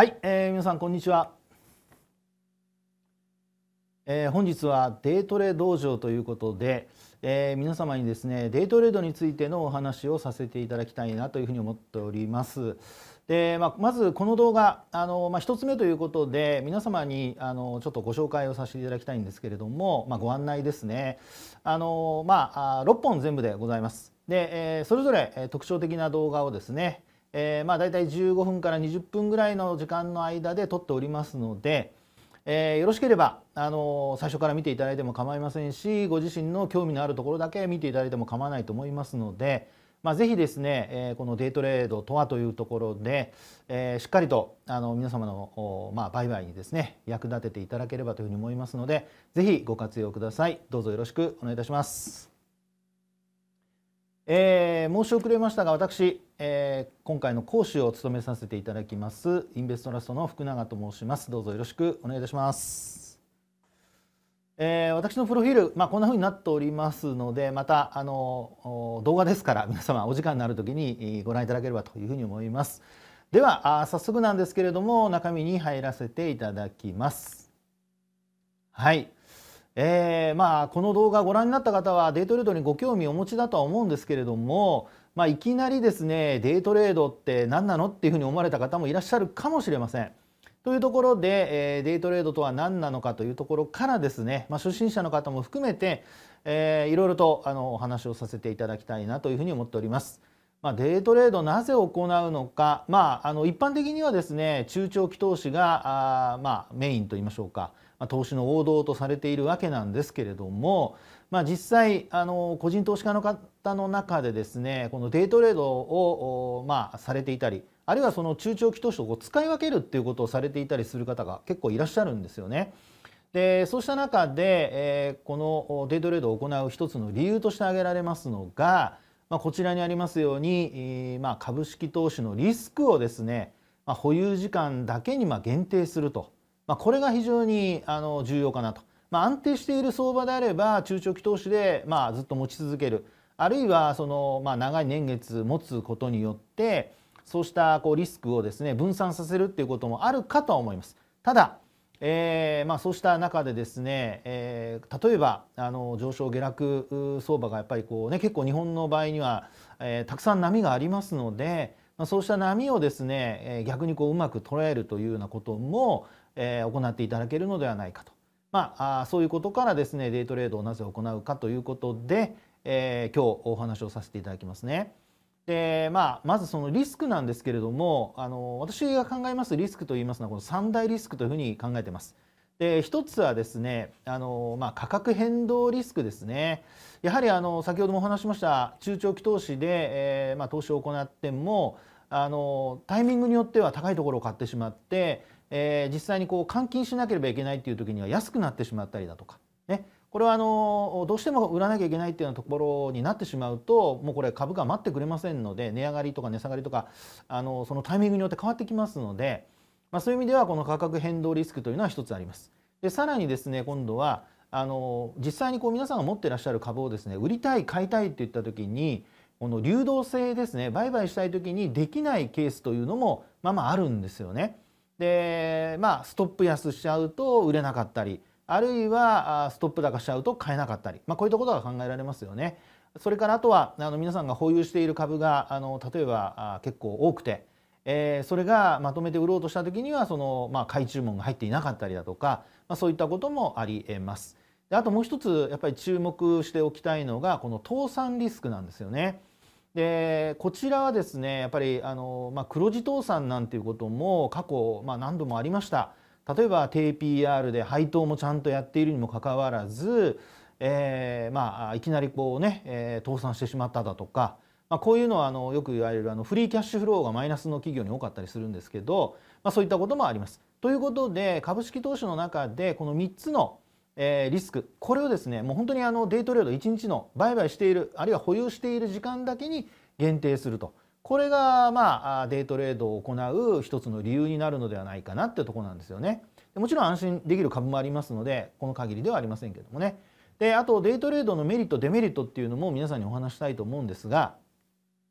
はい、えー、皆さんこんにちは、えー、本日はデイトレ道場ということで、えー、皆様にですねデイトレードについてのお話をさせていただきたいなというふうに思っておりますで、まあ、まずこの動画あの、まあ、1つ目ということで皆様にあのちょっとご紹介をさせていただきたいんですけれども、まあ、ご案内ですねあの、まあ、6本全部でございますで、えー、それぞれ特徴的な動画をですねえー、まあ大体15分から20分ぐらいの時間の間で撮っておりますので、えー、よろしければ、あの最初から見ていただいても構いませんしご自身の興味のあるところだけ見ていただいても構わないと思いますので、まあ、ぜひですね、えー、このデイトレードとはというところで、えー、しっかりとあの皆様の、まあ、売買にですね役立てていただければというふうに思いますのでぜひご活用くださいどうぞよろしくお願いいたします。えー、申し遅れましたが私、えー、今回の講師を務めさせていただきますインベストラストの福永と申しますどうぞよろしくお願いいたします、えー、私のプロフィール、まあ、こんな風になっておりますのでまたあの動画ですから皆様お時間になる時にご覧いただければというふうに思いますでは早速なんですけれども中身に入らせていただきますはいえー、まあこの動画ご覧になった方はデイトレードにご興味をお持ちだとは思うんですけれども、まあ、いきなりですねデイトレードって何なのっていうふうに思われた方もいらっしゃるかもしれません。というところで、えー、デイトレードとは何なのかというところからですね、まあ、初心者の方も含めて、えー、いろいろとあのお話をさせていただきたいなというふうに思っております。まあ、デイトレードなぜ行うのか、まあ、あの一般的にはですね中長期投資があ、まあ、メインといいましょうか。投資の王道とされているわけなんですけれども、まあ、実際あの個人投資家の方の中でですねこのデイトレードを、まあ、されていたりあるいはその中長期投資をこう使い分けるっていうことをされていたりする方が結構いらっしゃるんですよね。でそうした中で、えー、このデイトレードを行う一つの理由として挙げられますのが、まあ、こちらにありますように、えー、まあ、株式投資のリスクをですね、まあ、保有時間だけにま限定すると。まあ、これが非常にあの重要かなと、まあ、安定している相場であれば中長期投資でまあずっと持ち続けるあるいはそのまあ長い年月持つことによってそうしたこうリスクをですね分散させるっていうこともあるかとは思います。ただえーまあ、そうした中でですね、えー、例えばあの上昇下落相場がやっぱりこう、ね、結構日本の場合には、えー、たくさん波がありますので、まあ、そうした波をですね、えー、逆にこううまく捉えるというようなことも、え行っていただけるのではないかと、まあ、そういうことからですねデイトレードをなぜ行うかということで、え今日お話をさせていただきますね。でまあ、まずそのリスクなんですけれどもあの私が考えますリスクといいますのはこの3大リスクというふうに考えてます。で一つはですねあの、まあ、価格変動リスクですねやはりあの先ほどもお話しました中長期投資で、えー、まあ、投資を行ってもあのタイミングによっては高いところを買ってしまって、えー、実際にこう換金しなければいけないっていう時には安くなってしまったりだとか、ね、これはあのどうしても売らなきゃいけないっていうようなところになってしまうともうこれ株価待ってくれませんので値上がりとか値下がりとかあのそのタイミングによって変わってきますので、まあ、そういう意味ではこの価格変動リスクというのは一つあります。でさらにですね今度はあの実際にこう皆さんが持ってらっしゃる株をですね売りたい買いたいっていった時にこの流動性ですね売買したい時にできないケースというのもまあまああるんですよね。でまあストップ安しちゃうと売れなかったりあるいはストップ高しちゃうと買えなかったり、まあ、こういったことが考えられますよね。それからあとはあの皆さんが保有している株があの例えば結構多くて、えー、それがまとめて売ろうとした時にはその、まあ、買い注文が入っていなかったりだとか、まあ、そういったこともありえます。であともう一つやっぱり注目しておきたいのがこの倒産リスクなんですよね。でこちらはですねやっぱりあの、まあ、黒字倒産なんていうことも過去、まあ、何度もありました例えば低 PR で配当もちゃんとやっているにもかかわらず、えー、まあ、いきなりこうね、えー、倒産してしまっただとか、まあ、こういうのはあのよく言われるあのフリーキャッシュフローがマイナスの企業に多かったりするんですけど、まあ、そういったこともあります。ということで株式投資の中でこの3つのえー、リスクこれをですねもう本当にあのデイトレード1日の売買しているあるいは保有している時間だけに限定するとこれがまあデイトレードを行う一つの理由になるのではないかなってとこなんですよね。もちろん安心できる株もありますのでこの限りではありませんけどもね。であとデイトレードのメリットデメリットっていうのも皆さんにお話したいと思うんですが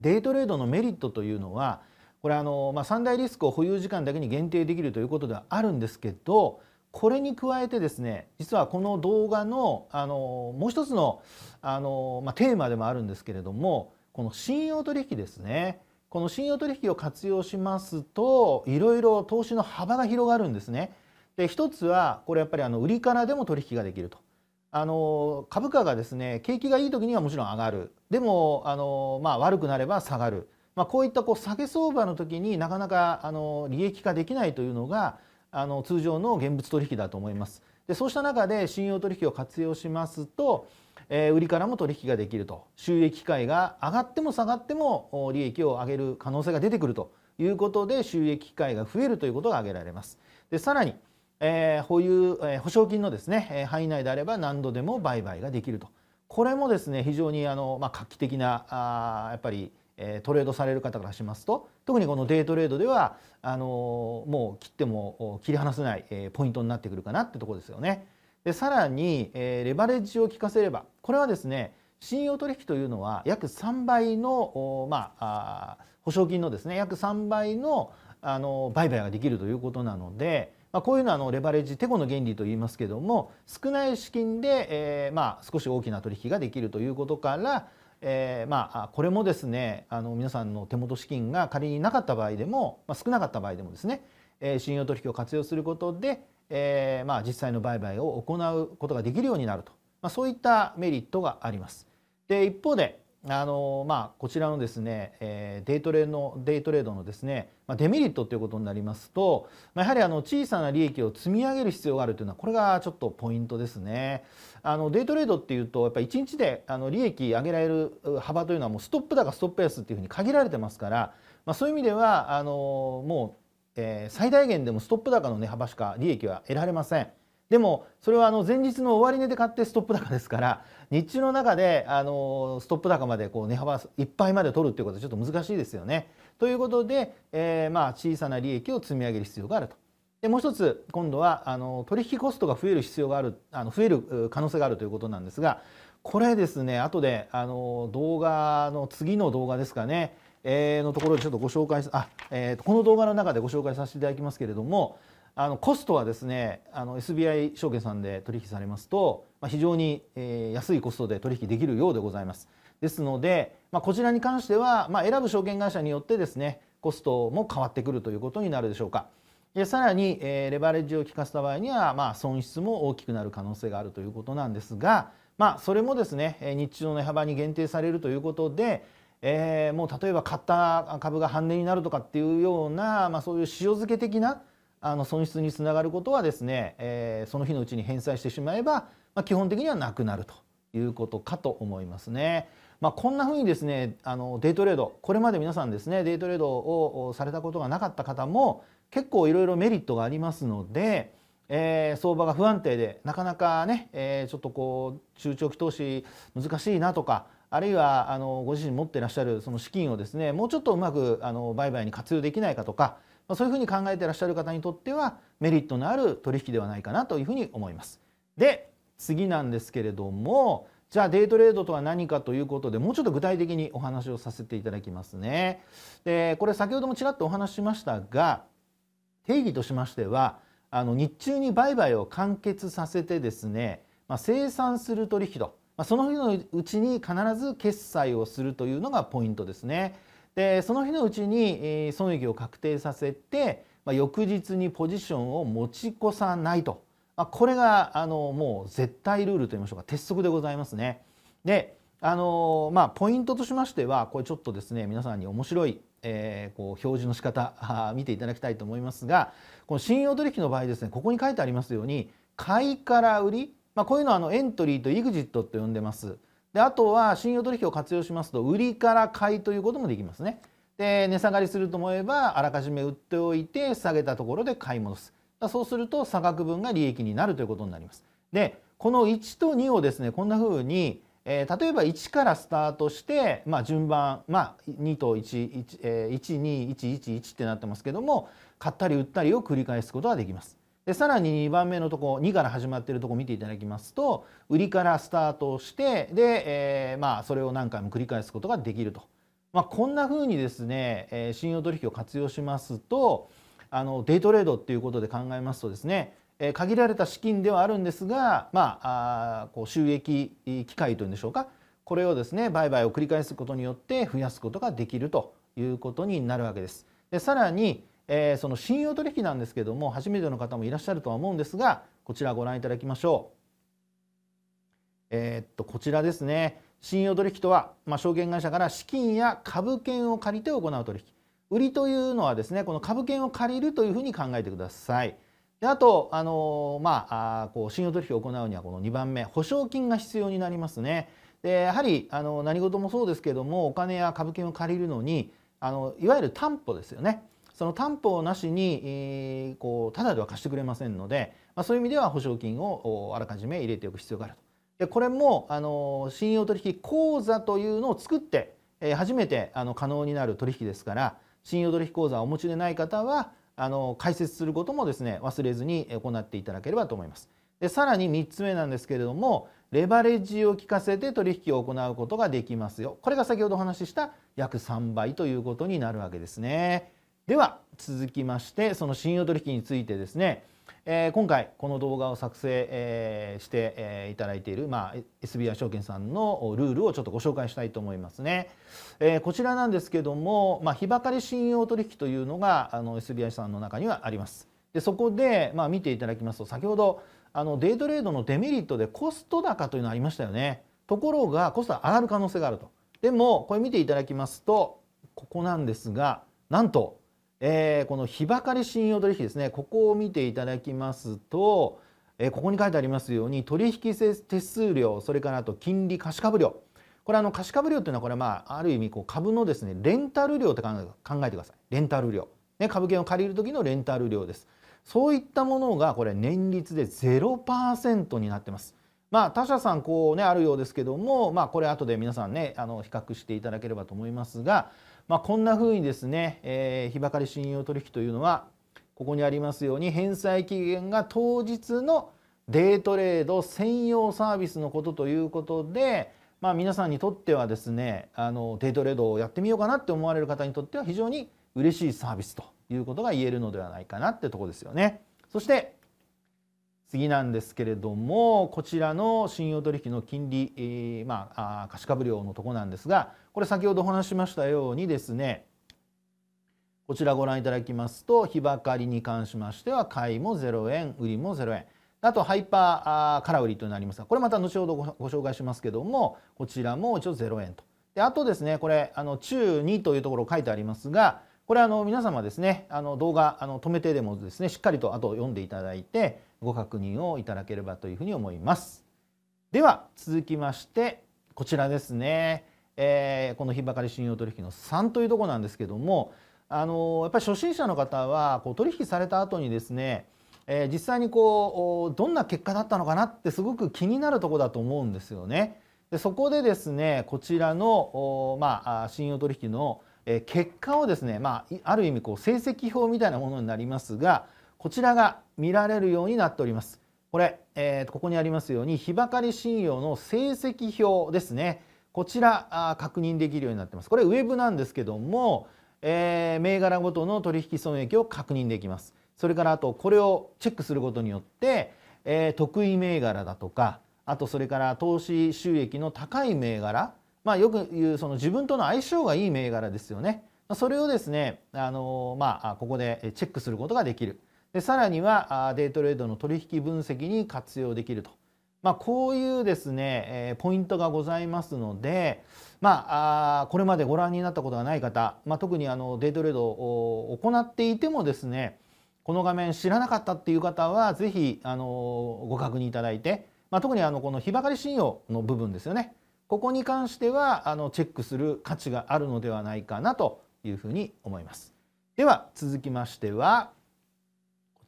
デイトレードのメリットというのはこれあの、まあ、3大リスクを保有時間だけに限定できるということではあるんですけどこれに加えてですね実はこの動画のあのもう一つのあの、まあ、テーマでもあるんですけれどもこの信用取引ですねこの信用取引を活用しますといろいろ投資の幅が広がるんですね。で一つはこれやっぱりあの売りからでも取引ができると。あの株価がですね景気がいい時にはもちろん上がるでもあの、まあ、悪くなれば下がる、まあ、こういったこう下げ相場の時になかなかあの利益化できないというのがあの通常の現物取引だと思います。でそうした中で信用取引を活用しますと、えー、売りからも取引ができると収益機会が上がっても下がっても利益を上げる可能性が出てくるということで収益機会が増えるということが挙げられます。でさらに、えー、保有、えー、保証金のですね範囲内であれば何度でも売買ができるとこれもですね非常にあの、まあ、画期的なあやっぱりトレードされる方からしますと特にこのデイトレードではあのもう切っても切り離せない、ポイントになってくるかなってとこですよね。でさらに、レバレッジを効かせればこれはですね信用取引というのは約3倍の、まあ、保証金のですね約3倍のあの売買ができるということなので、まあ、こういうのはあのレバレッジテコの原理と言いますけども少ない資金で、えー、まあ少し大きな取引ができるということから、えー、まあ、これもですねあの皆さんの手元資金が仮になかった場合でも、まあ、少なかった場合でもですね、えー、信用取引を活用することで、えー、まあ、実際の売買を行うことができるようになると、まあ、そういったメリットがあります。で一方であの、まあ、こちらのですね、えデイトレのデイトレードのですねまデメリットということになりますと、まやはりあの小さな利益を積み上げる必要があるというのはこれがちょっとポイントですね。あのデイトレードっていうとやっぱり1日であの利益上げられる幅というのはもうストップ高ストップ安っていうふうに限られてますから、まあ、そういう意味ではあのもう、え最大限でもストップ高の値幅しか利益は得られません。でもそれはあの前日の終値で買ってストップ高ですから日中の中であのストップ高までこう値幅いっぱいまで取るっていうことはちょっと難しいですよね。ということで、えー、まあ小さな利益を積み上げる必要があると。でもう一つ今度はあの取引コストが増える必要があるあの増える可能性があるということなんですがこれですね後であの動画の次の動画ですかね、えー、のところでちょっとご紹介あ、えー、この動画の中でご紹介させていただきますけれどもあのコストはですねあの SBI 証券さんで取引されますと、まあ、非常に、えー、安いコストで取引できるようでございます。ですので、まあ、こちらに関しては、まあ、選ぶ証券会社によってですねコストも変わってくるということになるでしょうか。でさらに、えー、レバレッジを利かせた場合には、まあ、損失も大きくなる可能性があるということなんですが、まあ、それもですね日中の値幅に限定されるということで、えー、もう例えば買った株が半値になるとかっていうような、まあ、そういう塩漬け的なあの損失につながることはですね、えー、その日のうちに返済してしまえば、まあ、基本的にはなくなるということかと思いますね。まあ、こんなふうにですねあのデイトレードこれまで皆さんですねデイトレードをされたことがなかった方も結構いろいろメリットがありますので、えー、相場が不安定でなかなかね、えー、ちょっとこう中長期投資難しいなとかあるいはあのご自身持ってらっしゃるその資金をですねもうちょっとうまくあの売買に活用できないかとかまそういうふうに考えてらっしゃる方にとってはメリットのある取引ではないかなというふうに思います。で次なんですけれどもじゃあデイトレードとは何かということでもうちょっと具体的にお話をさせていただきますね。でこれ先ほどもちらっとお話ししましたが定義としましてはあの日中に売買を完結させてですね、まあ、生産する取引と、まあ、その日のうちに必ず決済をするというのがポイントですね。でその日のうちに損益を確定させて、まあ、翌日にポジションを持ち越さないと、まあ、これがあのもう絶対ルールと言いましょうか鉄則でございますね。であのまあ、ポイントとしましてはこれちょっとですね皆さんに面白い、えー、こう表示の仕方見ていただきたいと思いますがこの信用取引の場合ですねここに書いてありますように買いから売り、まあ、こういうのはあのエントリーとエグジットと呼んでます。であとは信用取引を活用しますと売りから買いということもできますねで値下がりすると思えばあらかじめ売っておいて下げたところで買い戻すそうすると差額分が利益になるということになりますでこの1と2をですねこんな風に、えー、例えば1からスタートして、まあ、順番、まあ、2と1121111、えー、ってなってますけども買ったり売ったりを繰り返すことができます。でさらに2番目のとこ2から始まっているとこを見ていただきますと売りからスタートしてで、えー、まあ、それを何回も繰り返すことができると、まあ、こんなふうにですね、えー、信用取引を活用しますとあのデイトレードっていうことで考えますとですね、えー、限られた資金ではあるんですが、まあ、あこう収益機会というんでしょうかこれをですね売買を繰り返すことによって増やすことができるということになるわけです。でさらにえー、その信用取引なんですけども初めての方もいらっしゃるとは思うんですがこちらご覧いただきましょう。えー、っとこちらですね信用取引とは、まあ、証券会社から資金や株券を借りて行う取引売りというのはですねこの株券を借りるというふうに考えてください。であと、あのまあ、あこう信用取引を行うにはこの2番目保証金が必要になりますね。でやはりあの何事もそうですけどもお金や株券を借りるのにあのいわゆる担保ですよね。その担保なしにこうただでは貸してくれませんので、まあ、そういう意味では保証金をあらかじめ入れておく必要があると。でこれもあの信用取引口座というのを作って初めてあの可能になる取引ですから信用取引口座をお持ちでない方はあの解説することもですね忘れずに行っていただければと思います。でさらに3つ目なんですけれどもレバレッジを効かせて取引を行うことができますよこれが先ほどお話しした約3倍ということになるわけですね。では続きましてその信用取引についてですね、えー、今回この動画を作成、えー、して、えー、いただいている、まあ、SBI 証券さんのルールをちょっとご紹介したいと思いますね。えー、こちらなんですけども、まあ、日ばかり信用取引というのがあの SBI さんの中にはあります。でそこで、まあ、見ていただきますと先ほどあのデイトレードのデメリットでコスト高というのありましたよね。ところがコストは上がる可能性があると。でもこれ見ていただきますとここなんですがなんとえー、この日ばかり信用取引ですねここを見ていただきますと、えー、ここに書いてありますように取引手数料それからあと金利貸株料これあの貸株料っていうのはこれまあある意味こう株のですねレンタル料って考えてくださいレンタル料、ね、株券を借りる時のレンタル料ですそういったものがこれ年率で0%になってますまあ他社さんこうねあるようですけどもまあこれ後で皆さんねあの比較していただければと思いますがまあ、こんなふうにですね、えー、日ばかり信用取引というのはここにありますように返済期限が当日のデイトレード専用サービスのことということで、まあ、皆さんにとってはですねあのデイトレードをやってみようかなって思われる方にとっては非常に嬉しいサービスということが言えるのではないかなってとこですよね。そして次なんですけれどもこちらの信用取引の金利、えー、まあ貸株料のとこなんですがこれ先ほどお話しましたようにですねこちらご覧いただきますと日ばかりに関しましては買いも0円売りも0円あとハイパー空売りとなりますがこれまた後ほどご紹介しますけどもこちらも一応0円とであとですねこれあの中2というところ書いてありますがこれあの皆様ですねあの動画あの止めてでもですねしっかりとあと読んでいただいてご確認をいただければというふうに思います。では続きましてこちらですね、えー、この日ばかり信用取引の3というとこなんですけどもあのやっぱり初心者の方はこう取引された後にですね、えー、実際にこうどんな結果だったのかなってすごく気になるとこだと思うんですよね。でそこでですねこちらのまあ、信用取引の結果をですね、まあ、ある意味こう成績表みたいなものになりますがこちらが見られるようになっております。これ、えー、ここにありますように日ばかり信用の成績表ですね。こちら確認できるようになってます。これウェブなんですけども、えー、銘柄ごとの取引損益を確認できます。それからあとこれをチェックすることによって、えー、得意銘柄だとかあとそれから投資収益の高い銘柄、まあ、よく言うその自分との相性がいい銘柄ですよね。それをですね、あのまあ、ここでチェックすることができる。でさらにはデイトレードの取引分析に活用できると、まあ、こういうですね、えー、ポイントがございますので、まあ、これまでご覧になったことがない方、まあ、特にあのデイトレードを行っていてもですねこの画面知らなかったっていう方は是非あのご確認いただいて、まあ、特にあのこの日ばかり信用の部分ですよねここに関してはあのチェックする価値があるのではないかなというふうに思います。では続きましては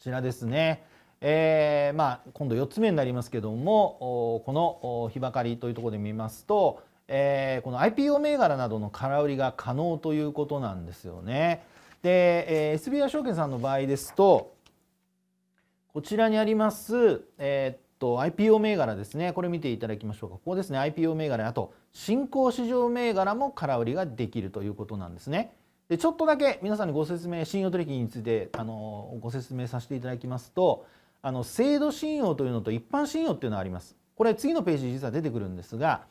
ちらですね。えー、まあ、今度4つ目になりますけどもこの日ばかりというところで見ますと、えー、この IPO 銘柄などの空売りが可能ということなんですよね。で、えー、SBI 証券さんの場合ですとこちらにあります、えー、っと IPO 銘柄ですねこれ見ていただきましょうかここですね IPO 銘柄あと新興市場銘柄も空売りができるということなんですね。でちょっとだけ皆さんにご説明信用取引についてあのご説明させていただきますとあの制度信用というのと一般信用っていうのがあります。これ次のページ実は出てくるんですが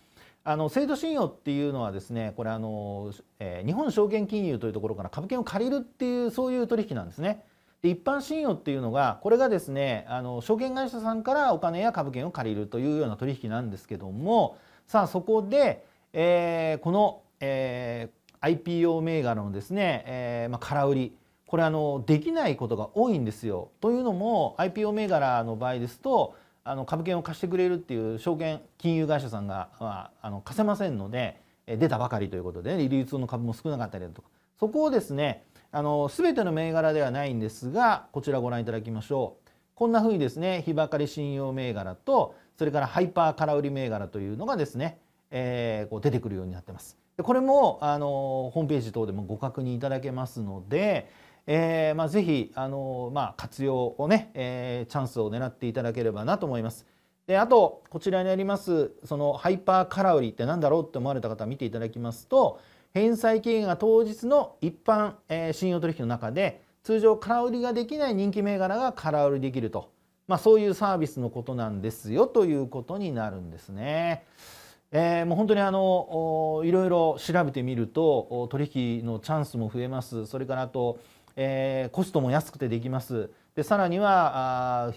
あの制度信用っていうのはですねこれあの、えー、日本証券金融というところから株券を借りるっていうそういう取引なんですね。で一般信用っていうのがこれがですねあの証券会社さんからお金や株券を借りるというような取引なんですけどもさあそこで、えー、この、えー、IPO 銘柄のですね、えー、まあ、空売りこれあのできないことが多いんですよ。というのも IPO 銘柄の場合ですとあの株券を貸してくれるっていう証券金融会社さんが、まあ、あの貸せませんので出たばかりということで、ね、流通の株も少なかったりだとかそこをですねあの全ての銘柄ではないんですがこちらご覧いただきましょう。こんなふうにですね日ばかり信用銘柄とそれからハイパー空売り銘柄というのがですね、えー、こう出てくるようになってます。これもあのホームページ等でもご確認いただけますので、えーまあ、ぜひあの、まあ、活用をね、えー、チャンスを狙っていただければなと思います。であとこちらにありますそのハイパーカラ売りって何だろうって思われた方見ていただきますと返済期限が当日の一般、えー、信用取引の中で通常空売りができない人気銘柄が空売りできると、まあ、そういうサービスのことなんですよということになるんですね。えー、もう本当にあのいろいろ調べてみると取引のチャンスも増えますそれからあと、えー、コストも安くてできますでさらには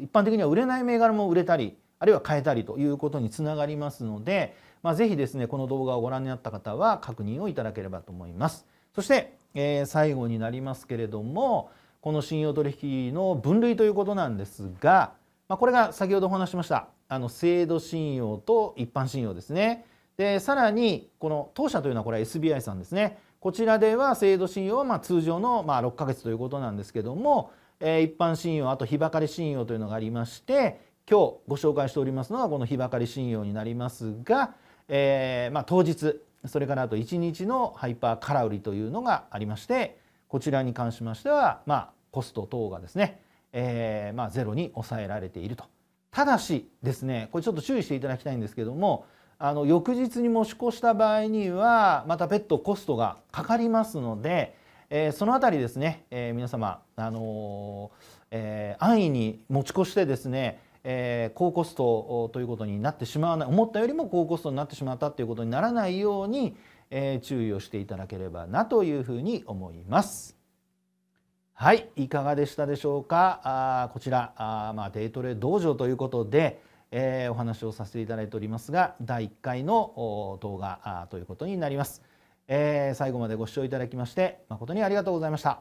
一般的には売れない銘柄も売れたりあるいは変えたりということにつながりますので、まあ、ぜひですねこの動画をご覧になった方は確認をいただければと思います。そして、えー、最後になりますけれどもこの信用取引の分類ということなんですがまあ、これが先ほどお話しましたあの制度信用と一般信用ですね。でさらにこの当社というのはこれは SBI さんですね。こちらでは制度信用はま通常のま6ヶ月ということなんですけども、え一般信用あと日ばかり信用というのがありまして今日ご紹介しておりますのはこの日ばかり信用になりますが、えま当日それからあと1日のハイパー空売りというのがありましてこちらに関しましてはまコスト等がですねえー、まあ、ゼロに抑えられていると。ただしですねこれちょっと注意していただきたいんですけどもあの翌日に持ち越した場合にはまた別途コストがかかりますので、えー、その辺りですね、えー、皆様、あのー、え安易に持ち越してですねえ高コストということになってしまわない思ったよりも高コストになってしまったということにならないように、え注意をしていただければなというふうに思います。はい、いかがでしたでしょうか。あこちらあまあ、デイトレ道場ということで、えー、お話をさせていただいておりますが、第1回の動画ということになります、えー、最後までご視聴いただきまして誠にありがとうございました。